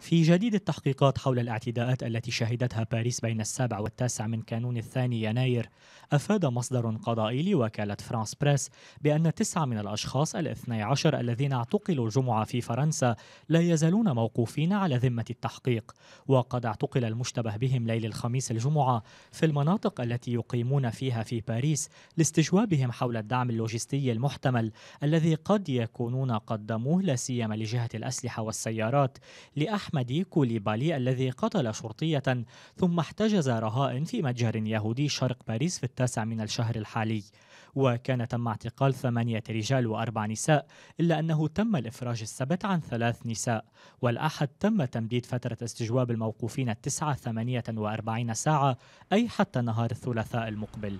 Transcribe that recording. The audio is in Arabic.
في جديد التحقيقات حول الاعتداءات التي شهدتها باريس بين السابع والتاسع من كانون الثاني يناير أفاد مصدر قضائي لوكالة فرانس بريس بأن تسعة من الأشخاص الاثني عشر الذين اعتقلوا الجمعة في فرنسا لا يزالون موقوفين على ذمة التحقيق وقد اعتقل المشتبه بهم ليل الخميس الجمعة في المناطق التي يقيمون فيها في باريس لاستجوابهم حول الدعم اللوجستي المحتمل الذي قد يكونون قدموه لا سيما لجهة الأسلحة والسيارات لأحد أحمد كوليبالي الذي قتل شرطية ثم احتجز رهائن في متجر يهودي شرق باريس في التاسع من الشهر الحالي وكان تم اعتقال ثمانية رجال وأربع نساء إلا أنه تم الإفراج السبت عن ثلاث نساء والأحد تم تمديد فترة استجواب الموقوفين التسعة 48 ساعة أي حتى نهار الثلاثاء المقبل